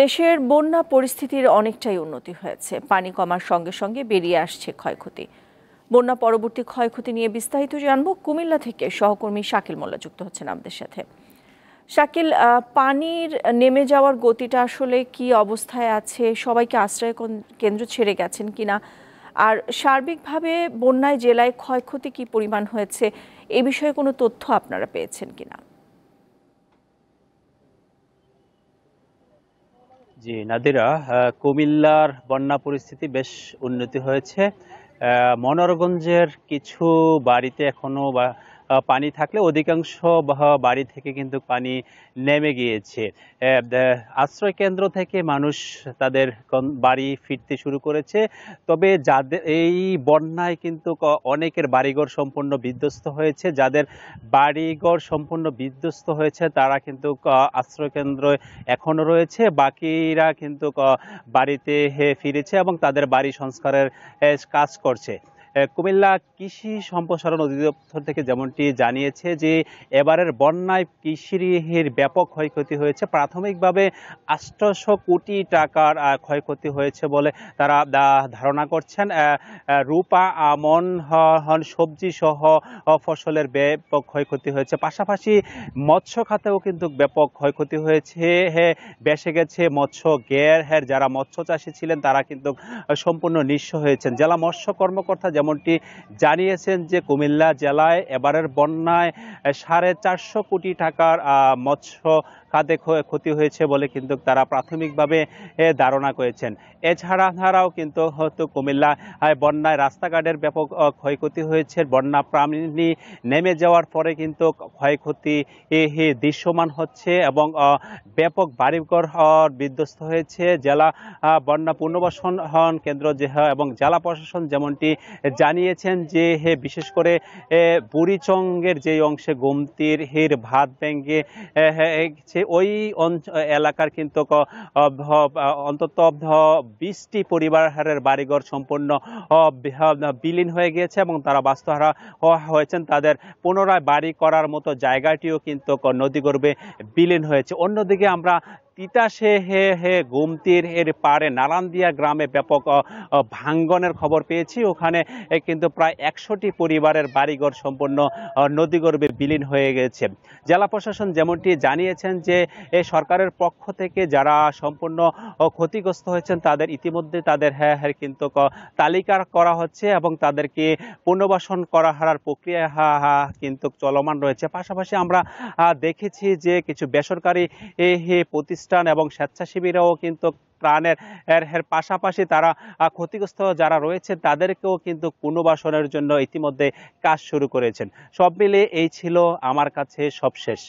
দেশের বন্যা পরিস্থিতির অনেকটাই উন্নতি হয়েছে পানি কমার সঙ্গে সঙ্গে বেরিয়ে আসছে ক্ষয়ক্ষতি বন্যা পরবর্তী ক্ষয়ক্ষতি নিয়ে বিস্তারিত জানব কুমিল্লা থেকে সহকর্মী শাকিল মোল্লা যুক্ত হচ্ছেন আমাদের সাথে শাকিল পানির নেমে যাওয়ার গতিটা আসলে কি অবস্থায় আছে সবাইকে আশ্রয় কেন্দ্র ছেড়ে গেছেন কিনা আর সার্বিকভাবে বন্যায় জেলায় ক্ষয়ক্ষতি কি পরিমাণ হয়েছে এ বিষয়ে কোনো তথ্য আপনারা পেয়েছেন কিনা জি নাদিরা কুমিল্লার বন্যা পরিস্থিতি বেশ উন্নতি হয়েছে মনোরগঞ্জের কিছু বাড়িতে এখনও বা পানি থাকলে অধিকাংশ বাড়ি থেকে কিন্তু পানি নেমে গিয়েছে আশ্রয় কেন্দ্র থেকে মানুষ তাদের বাড়ি ফিরতে শুরু করেছে তবে যাদের এই বন্যায় কিন্তু অনেকের বাড়িঘর সম্পূর্ণ বিধ্বস্ত হয়েছে যাদের বাড়িঘর সম্পূর্ণ বিধ্বস্ত হয়েছে তারা কিন্তু আশ্রয়কেন্দ্র এখনও রয়েছে বাকিরা কিন্তু বাড়িতে ফিরেছে এবং তাদের বাড়ি সংস্কারের কাজ করছে কুমিল্লা কৃষি সম্প্রসারণ অধিদপ্তর থেকে যেমনটি জানিয়েছে যে এবারের বন্যায় কৃষির ব্যাপক ক্ষয়ক্ষতি হয়েছে প্রাথমিকভাবে আষ্টশো কোটি টাকার ক্ষয়ক্ষতি হয়েছে বলে তারা ধারণা করছেন রূপা আমন হন সবজি সহ ফসলের ব্যাপক ক্ষয়ক্ষতি হয়েছে পাশাপাশি মৎস্য খাতেও কিন্তু ব্যাপক ক্ষয়ক্ষতি হয়েছে হে বেসে গেছে মৎস্য গ্যার হ্যার যারা মৎস্য চাষি ছিলেন তারা কিন্তু সম্পূর্ণ নিঃস্ব হয়েছেন জেলা মৎস্য কর্মকর্তা যেমন যেমনটি জানিয়েছেন যে কুমিল্লা জেলায় এবারের বন্যায় সাড়ে চারশো কোটি টাকার মৎস্য খাতে ক্ষতি হয়েছে বলে কিন্তু তারা প্রাথমিকভাবে ধারণা করেছেন এছাড়া তারাও কিন্তু হয়তো কুমিল্লা বন্যায় রাস্তাঘাটের ব্যাপক ক্ষয়ক্ষতি হয়েছে বন্যা প্রাণী নেমে যাওয়ার পরে কিন্তু ক্ষয়ক্ষতি দৃশ্যমান হচ্ছে এবং ব্যাপক বাড়িঘর বিধ্বস্ত হয়েছে জেলা বন্যা পুনর্বাসন কেন্দ্র যে এবং জেলা প্রশাসন যেমনটি জানিয়েছেন যে হে বিশেষ করে বুড়িচঙ্গের যে অংশে গোমতির হের ভাত ব্যাঙ্গে ওই এলাকার কিন্তু অন্তত বিশটি পরিবারের বাড়িঘর সম্পূর্ণ বিলীন হয়ে গিয়েছে এবং তারা বাস্তুহারা হয়েছেন তাদের পুনরায় বাড়ি করার মতো জায়গাটিও কিন্তু নদীগর্ভে বিলীন হয়েছে অন্যদিকে আমরা তিতাসে হে হে গোমতির এর পাড়ে নারান্দিয়া গ্রামে ব্যাপক ভাঙ্গনের খবর পেয়েছি ওখানে কিন্তু প্রায় একশোটি পরিবারের বাড়িঘর সম্পূর্ণ নদীগর্ভে বিলীন হয়ে গেছে জেলা প্রশাসন যেমনটি জানিয়েছেন যে সরকারের পক্ষ থেকে যারা সম্পূর্ণ ক্ষতিগ্রস্ত হয়েছেন তাদের ইতিমধ্যে তাদের হ্যাঁ হ্যাঁ কিন্তু তালিকা করা হচ্ছে এবং তাদেরকে পুনর্বাসন করা হারার প্রক্রিয়া হা হা কিন্তু চলমান রয়েছে পাশাপাশি আমরা দেখেছি যে কিছু বেসরকারি প্রতিষ্ঠান খ্রিস্টান এবং স্বেচ্ছাসেবীরাও কিন্তু প্রাণের এর পাশাপাশি তারা ক্ষতিগ্রস্ত যারা রয়েছে তাদেরকেও কিন্তু পুনর্বাসনের জন্য ইতিমধ্যে কাজ শুরু করেছেন সব মিলে এই ছিল আমার কাছে সবশেষ